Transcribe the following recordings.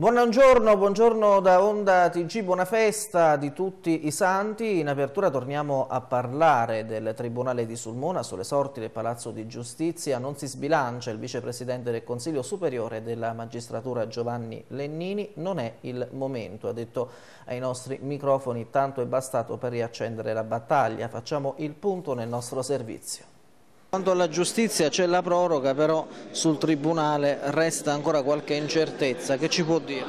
Buongiorno, buongiorno da Onda TG, buona festa di tutti i santi. In apertura torniamo a parlare del Tribunale di Sulmona sulle sorti del Palazzo di Giustizia. Non si sbilancia il vicepresidente del Consiglio Superiore della Magistratura Giovanni Lennini. Non è il momento, ha detto ai nostri microfoni, tanto è bastato per riaccendere la battaglia. Facciamo il punto nel nostro servizio. Quanto alla giustizia c'è la proroga, però sul Tribunale resta ancora qualche incertezza. Che ci può dire?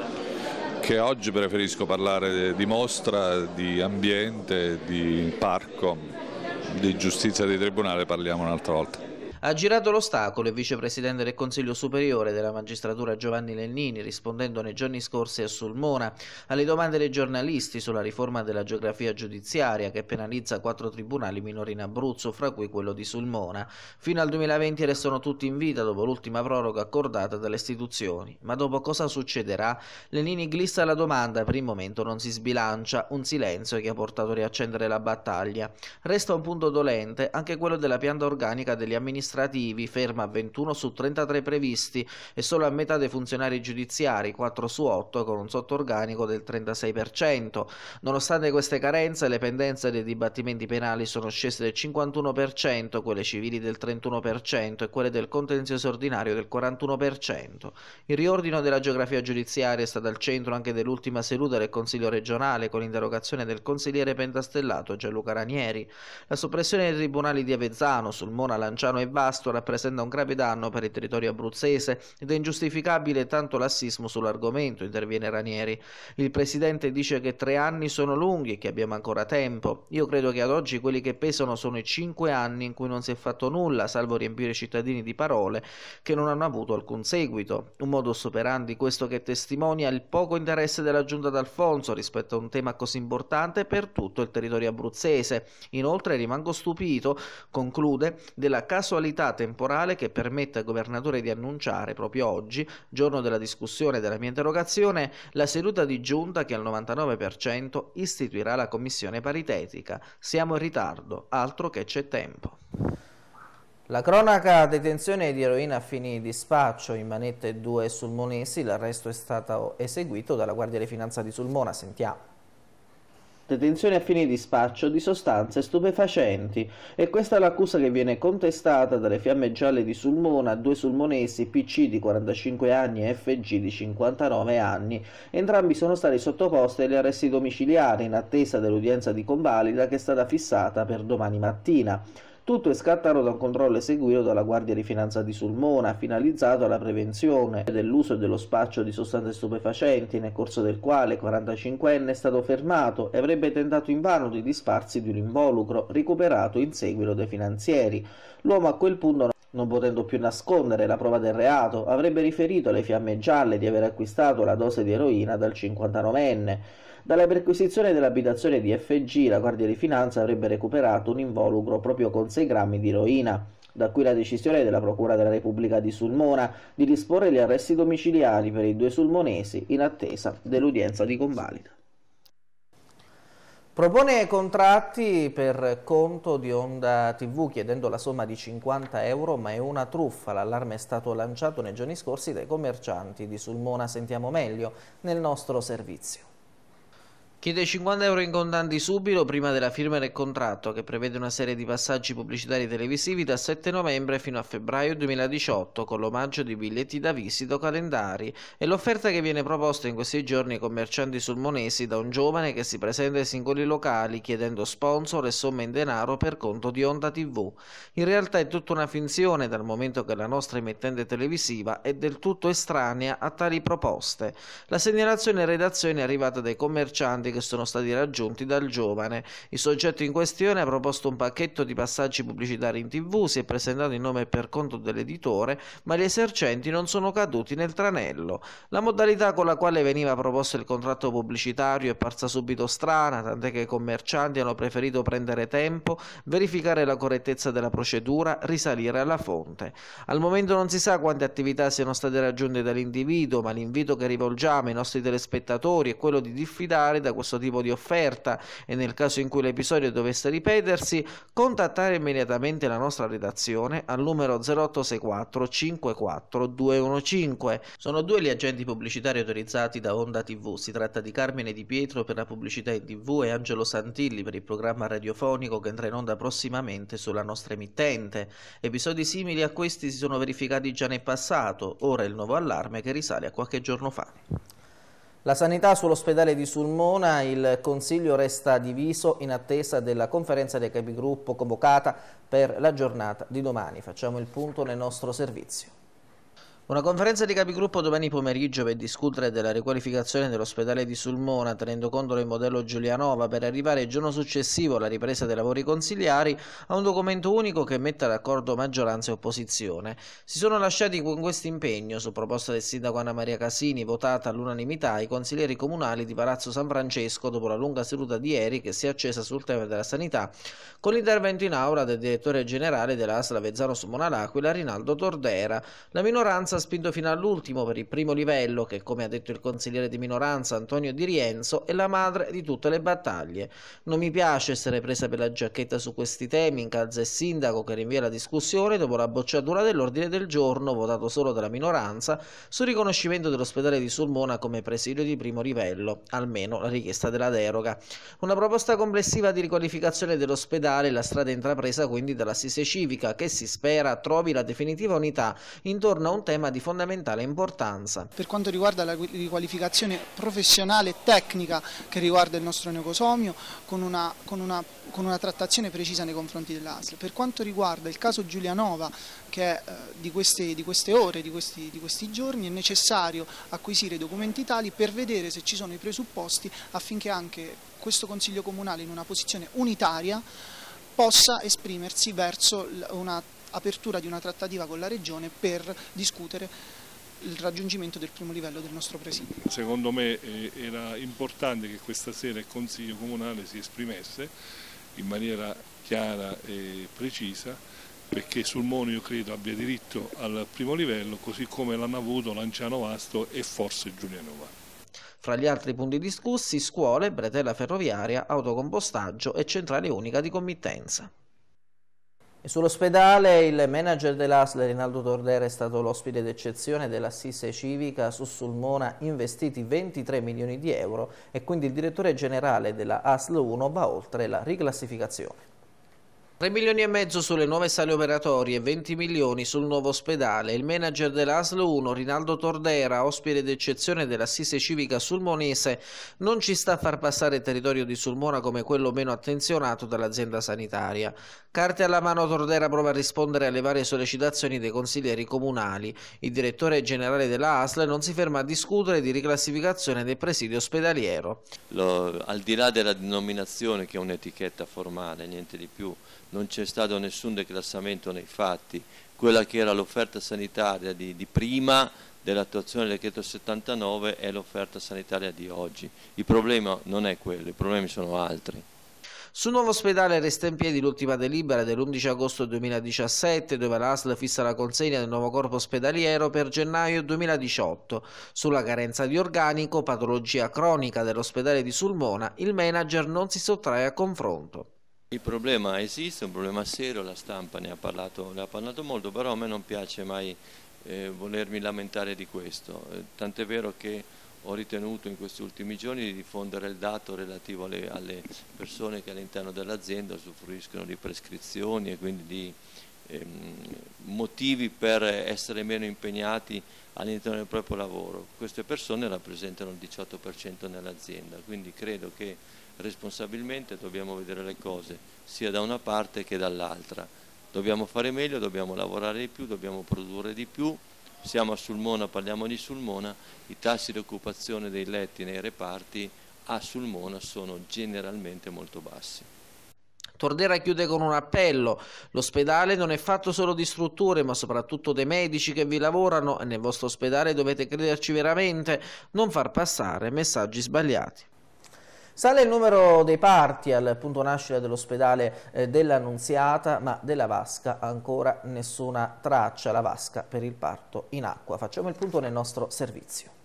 Che oggi preferisco parlare di mostra, di ambiente, di parco, di giustizia di Tribunale parliamo un'altra volta. Ha girato l'ostacolo il vicepresidente del Consiglio Superiore della Magistratura Giovanni Lennini rispondendo nei giorni scorsi a Sulmona alle domande dei giornalisti sulla riforma della geografia giudiziaria che penalizza quattro tribunali minori in Abruzzo, fra cui quello di Sulmona. Fino al 2020 restano tutti in vita dopo l'ultima proroga accordata dalle istituzioni. Ma dopo cosa succederà? Lennini glissa la domanda, per il momento non si sbilancia, un silenzio che ha portato a riaccendere la battaglia. Resta un punto dolente, anche quello della pianta organica degli amministratori amministrativi ferma a 21 su 33 previsti e solo a metà dei funzionari giudiziari, 4 su 8 con un sottorganico del 36%. Nonostante queste carenze, le pendenze dei dibattimenti penali sono scese del 51%, quelle civili del 31% e quelle del contenzioso ordinario del 41%. Il riordino della geografia giudiziaria è stato al centro anche dell'ultima seduta del Consiglio regionale con l'interrogazione del consigliere pentastellato Gianluca Ranieri. La soppressione dei tribunali di Avezzano, Sulmona, Lanciano e Valle Basto rappresenta un grave danno per il territorio abruzzese ed è ingiustificabile tanto lassismo sull'argomento, interviene Ranieri. Il presidente dice che tre anni sono lunghi e che abbiamo ancora tempo. Io credo che ad oggi quelli che pesano sono i cinque anni in cui non si è fatto nulla, salvo riempire i cittadini di parole che non hanno avuto alcun seguito. Un modus operandi questo che testimonia il poco interesse della giunta d'Alfonso rispetto a un tema così importante per tutto il territorio abruzzese. Inoltre rimango stupito, conclude, della casualità qualità temporale che permette al governatore di annunciare proprio oggi, giorno della discussione della mia interrogazione, la seduta di giunta che al 99% istituirà la commissione paritetica. Siamo in ritardo, altro che c'è tempo. La cronaca detenzione di eroina a fini di spaccio in Manette 2 Sulmonesi, l'arresto è stato eseguito dalla Guardia di Finanza di Sulmona, sentiamo detenzione a fini di spaccio di sostanze stupefacenti e questa è l'accusa che viene contestata dalle fiamme gialle di Sulmona a due sulmonesi PC di 45 anni e FG di 59 anni. Entrambi sono stati sottoposti agli arresti domiciliari in attesa dell'udienza di convalida che è stata fissata per domani mattina. Tutto è scattato da un controllo eseguito dalla Guardia di Finanza di Sulmona, finalizzato alla prevenzione dell'uso e dello spaccio di sostanze stupefacenti, nel corso del quale il 45enne è stato fermato e avrebbe tentato invano di disfarsi di un involucro recuperato in seguito dai finanzieri. L'uomo a quel punto non potendo più nascondere la prova del reato, avrebbe riferito alle fiamme gialle di aver acquistato la dose di eroina dal 59enne. Dalla perquisizione dell'abitazione di FG, la Guardia di Finanza avrebbe recuperato un involucro proprio con 6 grammi di eroina. Da qui la decisione della Procura della Repubblica di Sulmona di disporre gli arresti domiciliari per i due sulmonesi in attesa dell'udienza di convalida. Propone contratti per conto di Onda TV chiedendo la somma di 50 euro ma è una truffa. L'allarme è stato lanciato nei giorni scorsi dai commercianti di Sulmona. Sentiamo meglio nel nostro servizio. Chiede 50 euro in contanti subito prima della firma del contratto che prevede una serie di passaggi pubblicitari televisivi da 7 novembre fino a febbraio 2018 con l'omaggio di biglietti da visita o calendari e l'offerta che viene proposta in questi giorni ai commercianti sulmonesi da un giovane che si presenta ai singoli locali chiedendo sponsor e somme in denaro per conto di Onda TV. In realtà è tutta una finzione dal momento che la nostra emittente televisiva è del tutto estranea a tali proposte. La segnalazione in redazione è arrivata dai commercianti risultati che sono stati raggiunti dal giovane. Il soggetto in questione ha proposto un pacchetto di passaggi pubblicitari in tv, si è presentato in nome e per conto dell'editore, ma gli esercenti non sono caduti nel tranello. La modalità con la quale veniva proposto il contratto pubblicitario è parsa subito strana, tant'è che i commercianti hanno preferito prendere tempo, verificare la correttezza della procedura, risalire alla fonte. Al momento non si sa quante attività siano state raggiunte dall'individuo, ma l'invito che rivolgiamo ai nostri telespettatori è quello di diffidare da questo tipo di offerta e nel caso in cui l'episodio dovesse ripetersi, contattare immediatamente la nostra redazione al numero 0864 54 215. Sono due gli agenti pubblicitari autorizzati da Onda TV, si tratta di Carmine Di Pietro per la pubblicità in TV e Angelo Santilli per il programma radiofonico che entra in onda prossimamente sulla nostra emittente. Episodi simili a questi si sono verificati già nel passato, ora il nuovo allarme che risale a qualche giorno fa. La sanità sull'ospedale di Sulmona, il Consiglio resta diviso in attesa della conferenza dei capigruppo convocata per la giornata di domani. Facciamo il punto nel nostro servizio. Una conferenza di capigruppo domani pomeriggio per discutere della riqualificazione dell'ospedale di Sulmona, tenendo conto del modello Giulianova, per arrivare il giorno successivo alla ripresa dei lavori consigliari, a un documento unico che metta d'accordo maggioranza e opposizione. Si sono lasciati con questo impegno, su proposta del sindaco Anna Maria Casini, votata all'unanimità, i consiglieri comunali di Palazzo San Francesco dopo la lunga seduta di ieri che si è accesa sul tema della sanità, con l'intervento in aula del direttore generale della ASLA Vezzano Sulmona L'Aquila, Rinaldo Tordera. La minoranza stata spinto fino all'ultimo per il primo livello che, come ha detto il consigliere di minoranza Antonio Di Rienzo, è la madre di tutte le battaglie. Non mi piace essere presa per la giacchetta su questi temi, incalza il sindaco che rinvia la discussione dopo la bocciatura dell'ordine del giorno, votato solo dalla minoranza, sul riconoscimento dell'ospedale di Sulmona come presidio di primo livello, almeno la richiesta della deroga. Una proposta complessiva di riqualificazione dell'ospedale e la strada intrapresa quindi dall'assise civica, che si spera trovi la definitiva unità intorno a un tema tema di fondamentale importanza. Per quanto riguarda la riqualificazione professionale e tecnica che riguarda il nostro neocosomio, con una, con una, con una trattazione precisa nei confronti dell'ASL. Per quanto riguarda il caso Giulianova, che è eh, di, queste, di queste, ore, di questi, di questi giorni, è necessario acquisire i documenti tali per vedere se ci sono i presupposti affinché anche questo Consiglio Comunale in una posizione unitaria possa esprimersi verso una apertura di una trattativa con la Regione per discutere il raggiungimento del primo livello del nostro presidio. Secondo me eh, era importante che questa sera il Consiglio Comunale si esprimesse in maniera chiara e precisa perché sul io credo abbia diritto al primo livello così come l'hanno avuto Lanciano Vasto e forse Giulianova. Fra gli altri punti discussi scuole, bretella ferroviaria, autocompostaggio e centrale unica di committenza. E sull'ospedale il manager dell'ASL Rinaldo Tordera è stato l'ospite d'eccezione dell'assise civica su Sulmona investiti 23 milioni di euro e quindi il direttore generale della ASL 1 va oltre la riclassificazione. 3 milioni e mezzo sulle nuove sale operatorie, 20 milioni sul nuovo ospedale. Il manager dell'ASL 1, Rinaldo Tordera, ospite d'eccezione dell'assise civica sulmonese, non ci sta a far passare il territorio di Sulmona come quello meno attenzionato dall'azienda sanitaria. Carte alla mano Tordera prova a rispondere alle varie sollecitazioni dei consiglieri comunali. Il direttore generale della non si ferma a discutere di riclassificazione del presidio ospedaliero. Lo, al di là della denominazione che è un'etichetta formale, niente di più non c'è stato nessun declassamento nei fatti, quella che era l'offerta sanitaria di, di prima dell'attuazione del decreto 79 è l'offerta sanitaria di oggi. Il problema non è quello, i problemi sono altri. Sul nuovo ospedale resta in piedi l'ultima delibera dell'11 agosto 2017 dove l'ASL fissa la consegna del nuovo corpo ospedaliero per gennaio 2018. Sulla carenza di organico, patologia cronica dell'ospedale di Sulmona, il manager non si sottrae a confronto. Il problema esiste, è un problema serio, la stampa ne ha parlato, ne ha parlato molto, però a me non piace mai eh, volermi lamentare di questo, eh, tant'è vero che ho ritenuto in questi ultimi giorni di diffondere il dato relativo alle, alle persone che all'interno dell'azienda usufruiscono di prescrizioni e quindi di ehm, motivi per essere meno impegnati all'interno del proprio lavoro. Queste persone rappresentano il 18% nell'azienda, quindi credo che responsabilmente dobbiamo vedere le cose sia da una parte che dall'altra. Dobbiamo fare meglio, dobbiamo lavorare di più, dobbiamo produrre di più. Siamo a Sulmona, parliamo di Sulmona, i tassi di occupazione dei letti nei reparti a Sulmona sono generalmente molto bassi. Tordera chiude con un appello. L'ospedale non è fatto solo di strutture, ma soprattutto dei medici che vi lavorano nel vostro ospedale dovete crederci veramente, non far passare messaggi sbagliati. Sale il numero dei parti al punto nascita dell'ospedale eh, dell'Annunziata, ma della vasca ancora nessuna traccia, la vasca per il parto in acqua. Facciamo il punto nel nostro servizio.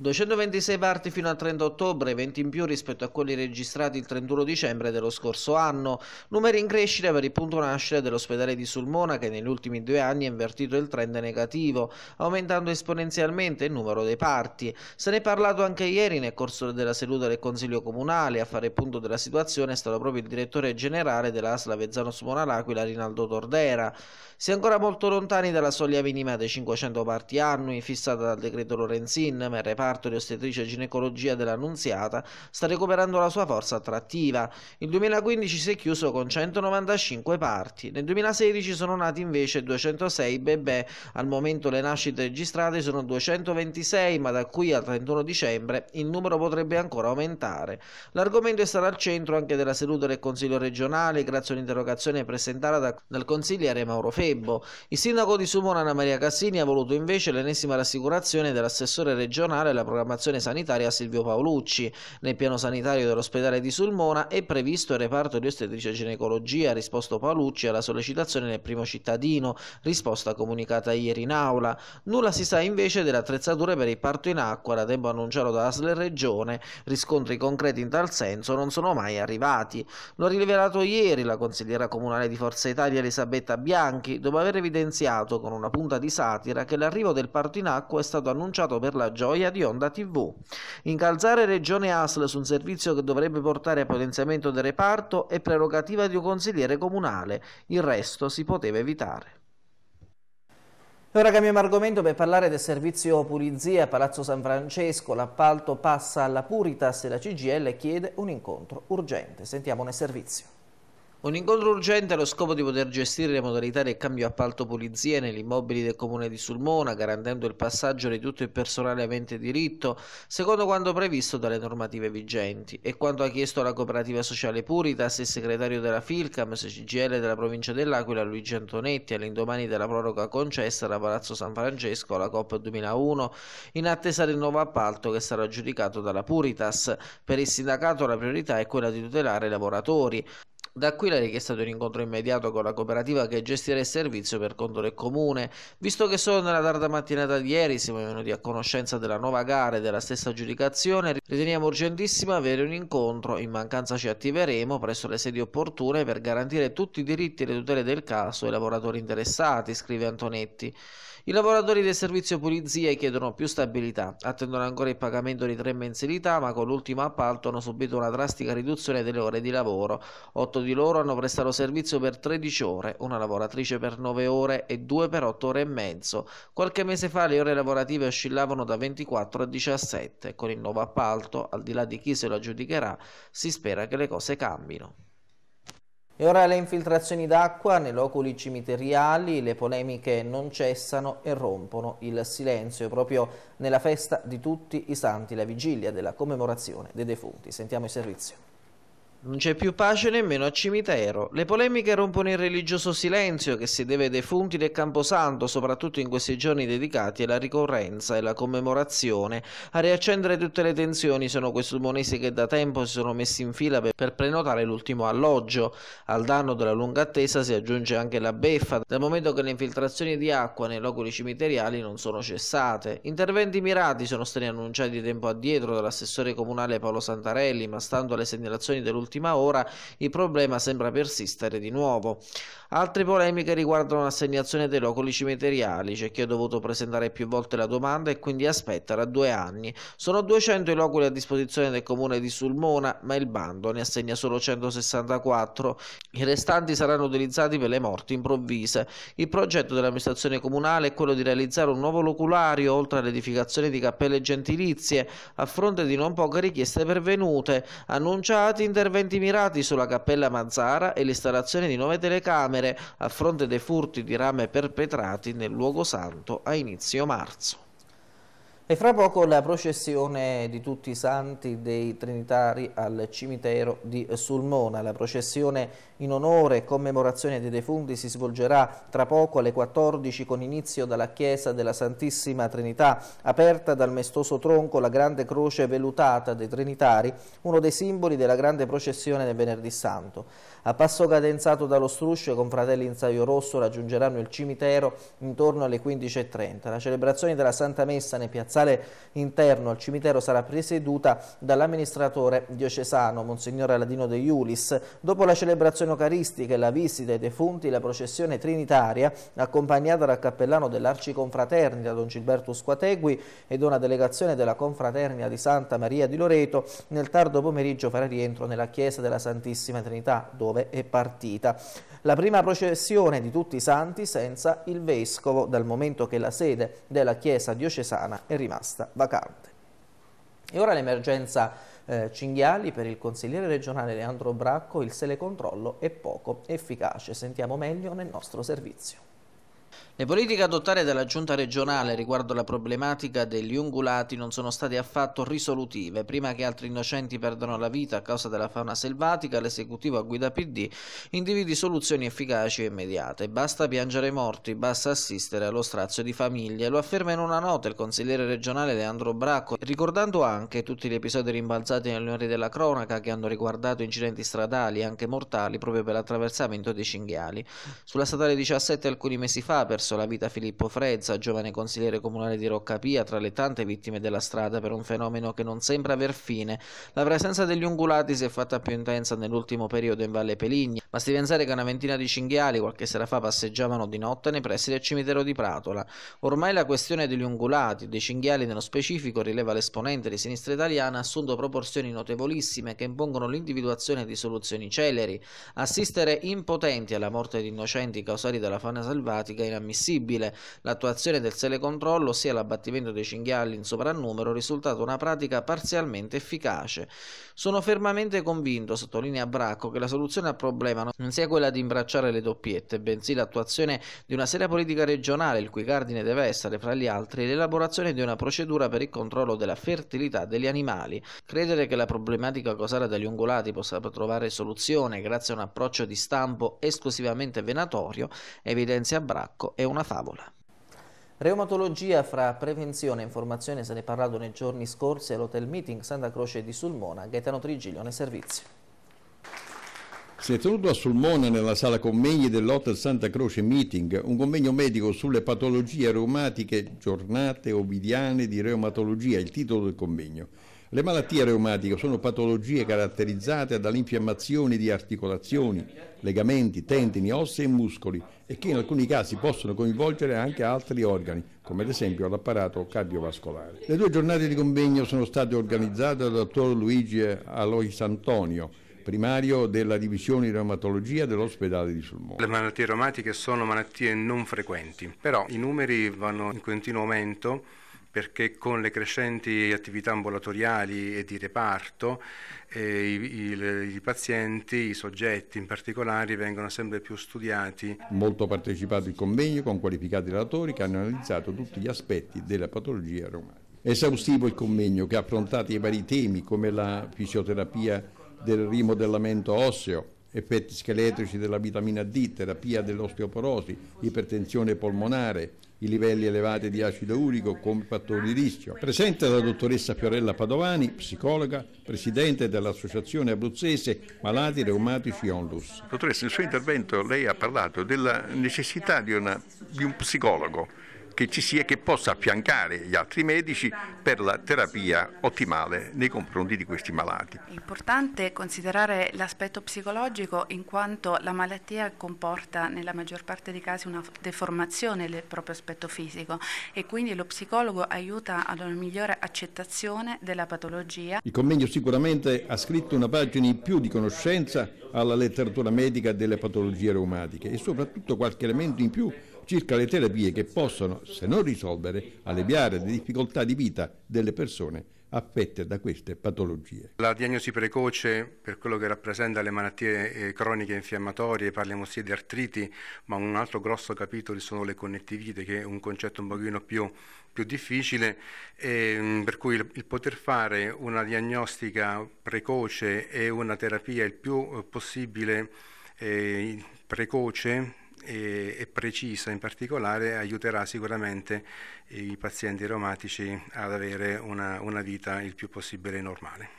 226 parti fino al 30 ottobre, 20 in più rispetto a quelli registrati il 31 dicembre dello scorso anno, numeri in crescita per il punto nascita dell'ospedale di Sulmona che negli ultimi due anni ha invertito il trend negativo, aumentando esponenzialmente il numero dei parti. Se ne è parlato anche ieri nel corso della seduta del Consiglio Comunale, a fare punto della situazione è stato proprio il direttore generale della ASLA Vezzano Sulmona L'Aquila Rinaldo Tordera. Si è ancora molto lontani dalla soglia minima dei 500 parti annui fissata dal decreto Lorenzin, ma il reparto reparto di ostetricia e ginecologia dell'Annunziata, sta recuperando la sua forza attrattiva. Il 2015 si è chiuso con 195 parti, nel 2016 sono nati invece 206 bebè, al momento le nascite registrate sono 226 ma da qui al 31 dicembre il numero potrebbe ancora aumentare. L'argomento è stato al centro anche della seduta del Consiglio regionale grazie a un'interrogazione presentata dal consigliere Mauro Febbo. Il sindaco di Sumona Anna Maria Cassini ha voluto invece l'ennesima rassicurazione dell'assessore regionale della programmazione sanitaria Silvio Paolucci. Nel piano sanitario dell'ospedale di Sulmona è previsto il reparto di ostetricia e ginecologia, risposto Paolucci alla sollecitazione del primo cittadino, risposta comunicata ieri in aula. Nulla si sa invece delle attrezzature per il parto in acqua, da tempo annunciato da ASL Regione. Riscontri concreti in tal senso non sono mai arrivati. Lo ha rivelato ieri la consigliera comunale di Forza Italia Elisabetta Bianchi, dopo aver evidenziato con una punta di satira che l'arrivo del parto in acqua è stato annunciato per la gioia di oggi Onda TV. Incalzare Regione ASL su un servizio che dovrebbe portare a potenziamento del reparto è prerogativa di un consigliere comunale, il resto si poteva evitare. Ora cambiamo argomento per parlare del servizio pulizia a Palazzo San Francesco. L'appalto passa alla Puritas e la CGL chiede un incontro urgente. Sentiamo nel servizio. Un incontro urgente allo scopo di poter gestire le modalità del cambio appalto pulizie negli immobili del comune di Sulmona, garantendo il passaggio di tutto il personale avente diritto, secondo quanto previsto dalle normative vigenti. E quanto ha chiesto la cooperativa sociale Puritas, il segretario della FILCAM, CGL della provincia dell'Aquila, Luigi Antonetti, all'indomani della proroga concessa da Palazzo San Francesco alla COP 2001, in attesa del nuovo appalto che sarà giudicato dalla Puritas. Per il sindacato la priorità è quella di tutelare i lavoratori. Da qui la richiesta di un incontro immediato con la cooperativa che gestirà il servizio per conto del comune, visto che solo nella tarda mattinata di ieri siamo venuti a conoscenza della nuova gara e della stessa aggiudicazione, riteniamo urgentissimo avere un incontro, in mancanza ci attiveremo presso le sedi opportune per garantire tutti i diritti e le tutele del caso ai lavoratori interessati, scrive Antonetti. I lavoratori del servizio pulizia chiedono più stabilità, attendono ancora il pagamento di tre mensilità, ma con l'ultimo appalto hanno subito una drastica riduzione delle ore di lavoro. Otto di loro hanno prestato servizio per 13 ore, una lavoratrice per 9 ore e due per 8 ore e mezzo. Qualche mese fa le ore lavorative oscillavano da 24 a 17. Con il nuovo appalto, al di là di chi se lo aggiudicherà, si spera che le cose cambino. E ora le infiltrazioni d'acqua nei loculi cimiteriali, le polemiche non cessano e rompono il silenzio proprio nella festa di tutti i santi, la vigilia della commemorazione dei defunti. Sentiamo il servizio. Non c'è più pace nemmeno a cimitero. Le polemiche rompono il religioso silenzio che si deve ai defunti del Camposanto, soprattutto in questi giorni dedicati alla ricorrenza e alla commemorazione. A riaccendere tutte le tensioni sono questi umonesi che da tempo si sono messi in fila per prenotare l'ultimo alloggio. Al danno della lunga attesa si aggiunge anche la beffa, dal momento che le infiltrazioni di acqua nei loculi cimiteriali non sono cessate. Interventi mirati sono stati annunciati tempo addietro dall'assessore comunale Paolo Santarelli, ma stando alle segnalazioni dell'ultimo all'ultima ora, il problema sembra persistere di nuovo. Altre polemiche riguardano l'assegnazione dei locali cimiteriali, c'è chi ha dovuto presentare più volte la domanda e quindi aspetta da due anni. Sono 200 i loculi a disposizione del comune di Sulmona, ma il bando ne assegna solo 164. I restanti saranno utilizzati per le morti improvvise. Il progetto dell'amministrazione comunale è quello di realizzare un nuovo loculario, oltre all'edificazione di cappelle gentilizie, a fronte di non poche richieste pervenute, annunciati interventi interventi mirati sulla Cappella Mazzara e l'installazione di nuove telecamere a fronte dei furti di rame perpetrati nel luogo santo a inizio marzo. E fra poco la processione di tutti i santi dei Trinitari al cimitero di Sulmona. La processione in onore e commemorazione dei defunti si svolgerà tra poco alle 14 con inizio dalla chiesa della Santissima Trinità, aperta dal mestoso tronco la grande croce velutata dei Trinitari, uno dei simboli della grande processione del Venerdì Santo. A passo cadenzato dallo Struscio, i confratelli in Saio Rosso raggiungeranno il cimitero intorno alle 15.30. La celebrazione della Santa Messa nel piazzale interno al cimitero sarà presieduta dall'amministratore diocesano, Monsignore Aladino De Iulis. Dopo la celebrazione eucaristica e la visita ai defunti, la processione trinitaria, accompagnata dal cappellano dell'Arciconfraternita, Don Gilberto Squategui, ed una delegazione della Confraternita di Santa Maria di Loreto, nel tardo pomeriggio farà rientro nella chiesa della Santissima Trinità, dove dove è partita. La prima processione di tutti i santi senza il vescovo, dal momento che la sede della chiesa diocesana è rimasta vacante. E ora l'emergenza eh, cinghiali per il consigliere regionale Leandro Bracco, il selecontrollo è poco efficace. Sentiamo meglio nel nostro servizio. Le politiche adottate dalla giunta regionale riguardo la problematica degli ungulati non sono state affatto risolutive. Prima che altri innocenti perdano la vita a causa della fauna selvatica, l'esecutivo a guida PD individui soluzioni efficaci e immediate. Basta piangere morti, basta assistere allo strazio di famiglie. Lo afferma in una nota il consigliere regionale Leandro Bracco, ricordando anche tutti gli episodi rimbalzati nelle ore della cronaca che hanno riguardato incidenti stradali, anche mortali, proprio per l'attraversamento dei cinghiali. Sulla statale 17 alcuni mesi fa, persone perso la vita Filippo Frezza, giovane consigliere comunale di Roccapia, tra le tante vittime della strada per un fenomeno che non sembra aver fine. La presenza degli ungulati si è fatta più intensa nell'ultimo periodo in Valle Peligna. Basti pensare che una ventina di cinghiali qualche sera fa passeggiavano di notte nei pressi del cimitero di Pratola. Ormai la questione degli ungulati, dei cinghiali nello specifico, rileva l'esponente di sinistra italiana, ha assunto proporzioni notevolissime che impongono l'individuazione di soluzioni celeri. Assistere impotenti alla morte di innocenti causati dalla fauna selvatica è inammissibile possibile l'attuazione del telecontrollo, ossia l'abbattimento dei cinghiali in soprannumero, risultato una pratica parzialmente efficace. Sono fermamente convinto, sottolinea Bracco, che la soluzione al problema non sia quella di imbracciare le doppiette, bensì l'attuazione di una seria politica regionale, il cui cardine deve essere, fra gli altri, l'elaborazione di una procedura per il controllo della fertilità degli animali. Credere che la problematica causata dagli ungulati possa trovare soluzione grazie a un approccio di stampo esclusivamente venatorio, evidenzia Bracco, è una favola. Reumatologia fra prevenzione e informazione se ne è parlato nei giorni scorsi all'hotel meeting Santa Croce di Sulmona, Gaetano Trigilio nel servizio. Si è tenuto a Sulmona nella sala convegni dell'Hotel Santa Croce Meeting un convegno medico sulle patologie reumatiche giornate ovidiane di reumatologia, il titolo del convegno. Le malattie reumatiche sono patologie caratterizzate dall'infiammazione di articolazioni, legamenti, tendini, ossa e muscoli e che in alcuni casi possono coinvolgere anche altri organi, come ad esempio l'apparato cardiovascolare. Le due giornate di convegno sono state organizzate dal dottor Luigi Alois Antonio, primario della divisione di reumatologia dell'ospedale di Sulmone. Le malattie reumatiche sono malattie non frequenti, però i numeri vanno in continuo aumento perché con le crescenti attività ambulatoriali e di reparto eh, i, i, i, pazienti, i soggetti in particolare, vengono sempre più studiati. Molto partecipato il convegno con qualificati relatori che hanno analizzato tutti gli aspetti della patologia romana. Esaustivo il convegno che ha affrontato i vari temi come la fisioterapia del rimodellamento osseo, effetti scheletrici della vitamina D, terapia dell'osteoporosi, ipertensione polmonare, i livelli elevati di acido urico come fattori di rischio. Presente la dottoressa Fiorella Padovani, psicologa, presidente dell'Associazione Abruzzese Malati Reumatici Onlus. Dottoressa, nel suo intervento lei ha parlato della necessità di, una, di un psicologo che ci sia che possa affiancare gli altri medici per la terapia ottimale nei confronti di questi malati. È importante considerare l'aspetto psicologico in quanto la malattia comporta nella maggior parte dei casi una deformazione del proprio aspetto fisico e quindi lo psicologo aiuta ad una migliore accettazione della patologia. Il convegno sicuramente ha scritto una pagina in più di conoscenza alla letteratura medica delle patologie reumatiche e soprattutto qualche elemento in più circa le terapie che possono, se non risolvere, alleviare le difficoltà di vita delle persone affette da queste patologie. La diagnosi precoce per quello che rappresenta le malattie eh, croniche infiammatorie, parliamo sia di artriti, ma un altro grosso capitolo sono le connettivite, che è un concetto un pochino più, più difficile, e, ehm, per cui il, il, poter fare una diagnostica precoce e una terapia il più eh, possibile eh, precoce e, e precisa in particolare aiuterà sicuramente i pazienti reumatici ad avere una, una vita il più possibile normale.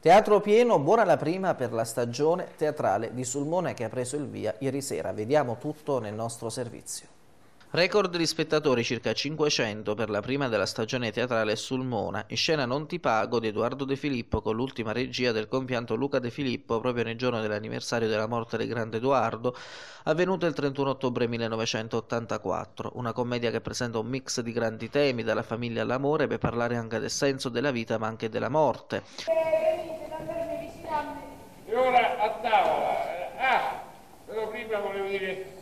Teatro pieno, buona la prima per la stagione teatrale di Sulmone che ha preso il via ieri sera. Vediamo tutto nel nostro servizio. Record di spettatori circa 500 per la prima della stagione teatrale Sulmona, in scena Non ti pago di Edoardo De Filippo con l'ultima regia del compianto Luca De Filippo proprio nel giorno dell'anniversario della morte del grande Edoardo, avvenuta il 31 ottobre 1984, una commedia che presenta un mix di grandi temi dalla famiglia all'amore per parlare anche del senso della vita ma anche della morte. E ora a tavola. Eh, ah, però prima volevo dire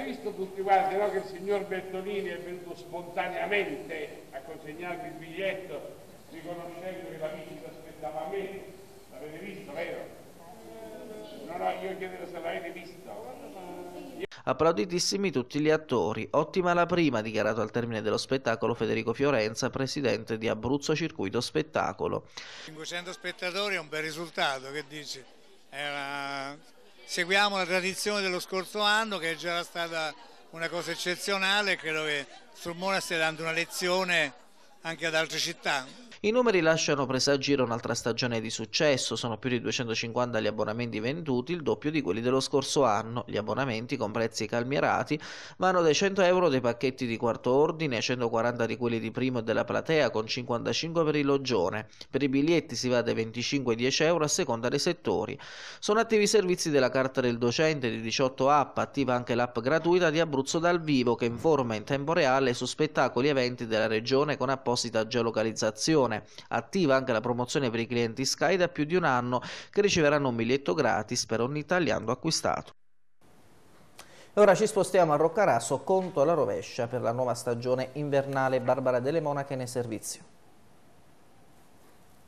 visto tutti quanti no? che il signor Bertolini è venuto spontaneamente a consegnarmi il biglietto riconoscendo che l'amico si aspettava a me. L'avete visto, vero? No, no, io chiedevo se l'avete visto. Applauditissimi tutti gli attori. Ottima la prima, dichiarato al termine dello spettacolo Federico Fiorenza, presidente di Abruzzo Circuito Spettacolo. 500 spettatori è un bel risultato, che dici? Era seguiamo la tradizione dello scorso anno che è già stata una cosa eccezionale, credo che Sulmona stia dando una lezione anche ad altre città. I numeri lasciano presagire un'altra stagione di successo, sono più di 250 gli abbonamenti venduti, il doppio di quelli dello scorso anno. Gli abbonamenti con prezzi calmierati vanno dai 100 euro dei pacchetti di quarto ordine ai 140 di quelli di primo e della platea con 55 per il loggione. Per i biglietti si va dai 25 ai 10 euro a seconda dei settori. Sono attivi i servizi della carta del docente di 18 app, attiva anche l'app gratuita di Abruzzo dal vivo che informa in tempo reale su spettacoli e eventi della regione con apposita geolocalizzazione promozione. Attiva anche la promozione per i clienti Sky da più di un anno che riceveranno un biglietto gratis per ogni italiano acquistato. Ora ci spostiamo a Roccaraso, conto alla rovescia per la nuova stagione invernale Barbara Delle Monache nei servizio.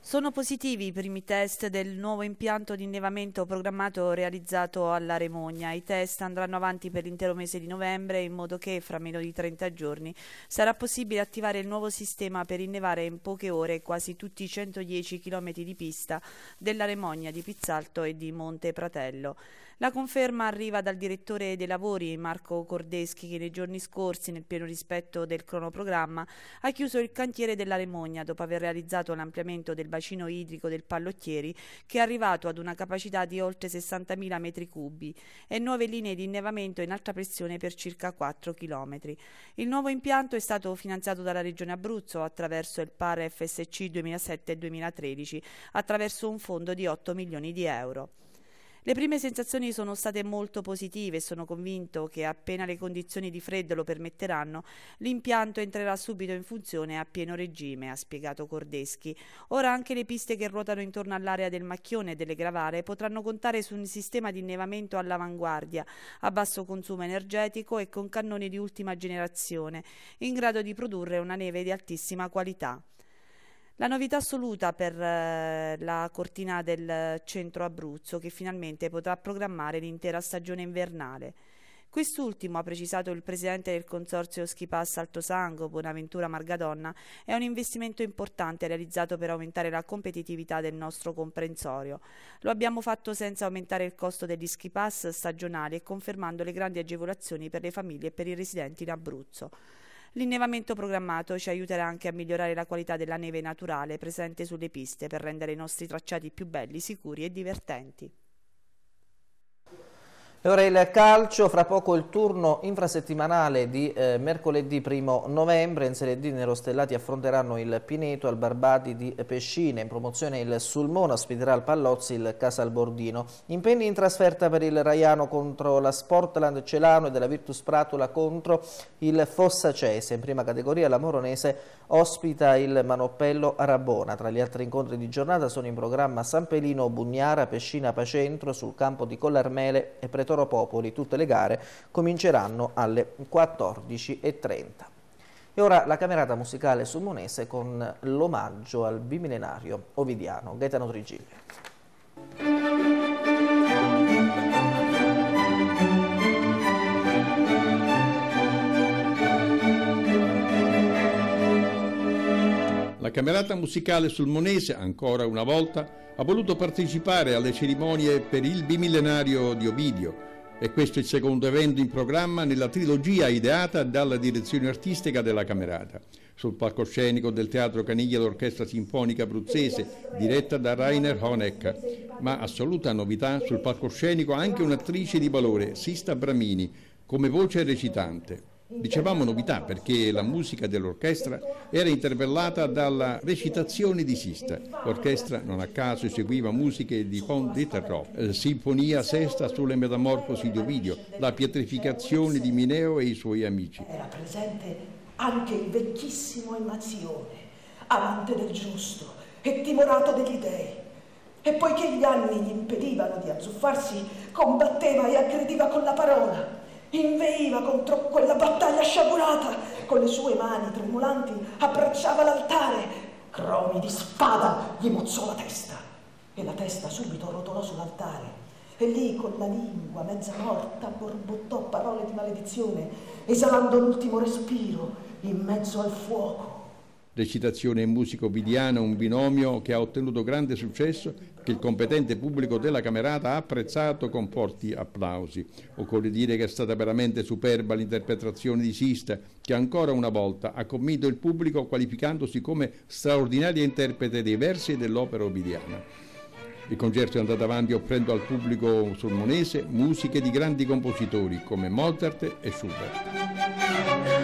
Sono positivi i primi test del nuovo impianto di innevamento programmato realizzato alla Remogna. I test andranno avanti per l'intero mese di novembre in modo che fra meno di 30 giorni sarà possibile attivare il nuovo sistema per innevare in poche ore quasi tutti i 110 km di pista della Remogna di Pizzalto e di Monte Pratello. La conferma arriva dal direttore dei lavori Marco Cordeschi che nei giorni scorsi, nel pieno rispetto del cronoprogramma, ha chiuso il cantiere della Remogna dopo aver realizzato l'ampliamento del bacino idrico del Pallottieri, che è arrivato ad una capacità di oltre 60.000 metri cubi e nuove linee di innevamento in alta pressione per circa 4 km. Il nuovo impianto è stato finanziato dalla Regione Abruzzo attraverso il PAR FSC 2007-2013, attraverso un fondo di 8 milioni di euro. Le prime sensazioni sono state molto positive e sono convinto che appena le condizioni di freddo lo permetteranno, l'impianto entrerà subito in funzione a pieno regime, ha spiegato Cordeschi. Ora anche le piste che ruotano intorno all'area del Macchione e delle Gravare potranno contare su un sistema di innevamento all'avanguardia, a basso consumo energetico e con cannoni di ultima generazione, in grado di produrre una neve di altissima qualità. La novità assoluta per eh, la cortina del centro Abruzzo che finalmente potrà programmare l'intera stagione invernale. Quest'ultimo, ha precisato il presidente del consorzio Schipass Alto Sango, Bonaventura Margadonna, è un investimento importante realizzato per aumentare la competitività del nostro comprensorio. Lo abbiamo fatto senza aumentare il costo degli skipass stagionali e confermando le grandi agevolazioni per le famiglie e per i residenti in Abruzzo. L'innevamento programmato ci aiuterà anche a migliorare la qualità della neve naturale presente sulle piste per rendere i nostri tracciati più belli, sicuri e divertenti ora il calcio, fra poco il turno infrasettimanale di eh, mercoledì 1 novembre, in Serie D i Nerostellati affronteranno il Pineto al Barbati di Pescina. in promozione il Sulmona ospiterà al Pallozzi il Casalbordino, impegni in trasferta per il Raiano contro la Sportland Celano e della Virtus Pratula contro il Fossacese, in prima categoria la Moronese ospita il Manoppello Arabona, tra gli altri incontri di giornata sono in programma San Pelino, Bugnara, Pescina, Pacentro, sul campo di Collarmele e Pretorio Toro Popoli. Tutte le gare cominceranno alle 14.30. E ora la camerata musicale Monese con l'omaggio al bimillenario ovidiano Gaetano Trigilli. La camerata musicale sul Monese, ancora una volta, ha voluto partecipare alle cerimonie per il bimillenario di Ovidio e questo è il secondo evento in programma nella trilogia ideata dalla direzione artistica della Camerata. Sul palcoscenico del Teatro Caniglia l'Orchestra Sinfonica Abruzzese, diretta da Rainer Honeck. Ma assoluta novità, sul palcoscenico anche un'attrice di valore, Sista Bramini, come voce recitante. Dicevamo novità perché la musica dell'orchestra era intervallata dalla recitazione di Sista. L'orchestra non a caso eseguiva musiche di Pont de Ditterhoff, eh, Sinfonia Sesta sulle Metamorfosi di Ovidio, La pietrificazione di Mineo e i suoi amici. Era presente anche il vecchissimo Emazione, amante del giusto e timorato degli dei. E poiché gli anni gli impedivano di azzuffarsi, combatteva e aggrediva con la parola inveiva contro quella battaglia sciagurata, con le sue mani tremolanti abbracciava l'altare, cromi di spada gli mozzò la testa e la testa subito rotolò sull'altare e lì con la lingua mezza morta borbottò parole di maledizione, esalando l'ultimo respiro in mezzo al fuoco recitazione e musico ovidiana, un binomio che ha ottenuto grande successo che il competente pubblico della Camerata ha apprezzato con forti applausi. Occorre dire che è stata veramente superba l'interpretazione di Sista, che ancora una volta ha convinto il pubblico qualificandosi come straordinaria interprete dei versi e dell'opera obidiana. Il concerto è andato avanti offrendo al pubblico sormonese musiche di grandi compositori come Mozart e Schubert.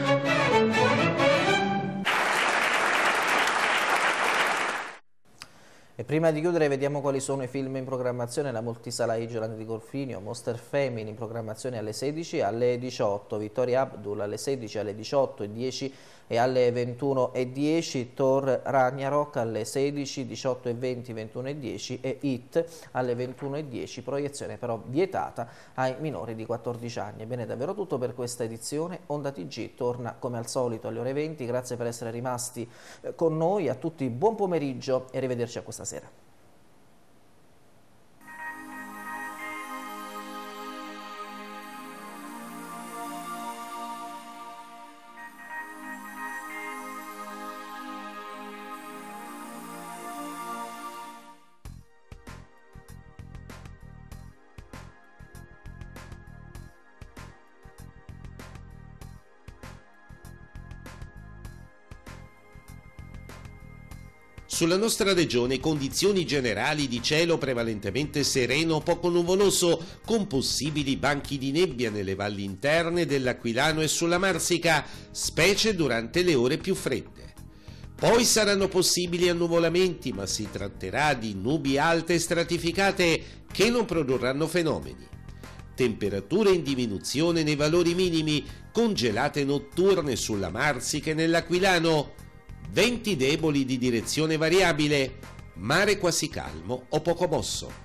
E prima di chiudere vediamo quali sono i film in programmazione, la multisala Igilante di Golfinio, Monster Femini in programmazione alle 16, alle 18 Vittoria Abdul alle 16, alle 18 e 10 e alle 21.10, Tor Ragnarok alle 16, 18.20, 21.10 e It alle 21.10, proiezione però vietata ai minori di 14 anni. Bene, davvero tutto per questa edizione. Onda TG torna come al solito alle ore 20. Grazie per essere rimasti eh, con noi, a tutti buon pomeriggio e arrivederci a questa sera. Sulla nostra regione condizioni generali di cielo prevalentemente sereno poco nuvoloso, con possibili banchi di nebbia nelle valli interne dell'Aquilano e sulla Marsica, specie durante le ore più fredde. Poi saranno possibili annuvolamenti, ma si tratterà di nubi alte e stratificate che non produrranno fenomeni. Temperature in diminuzione nei valori minimi, congelate notturne sulla Marsica e nell'Aquilano, venti deboli di direzione variabile, mare quasi calmo o poco mosso.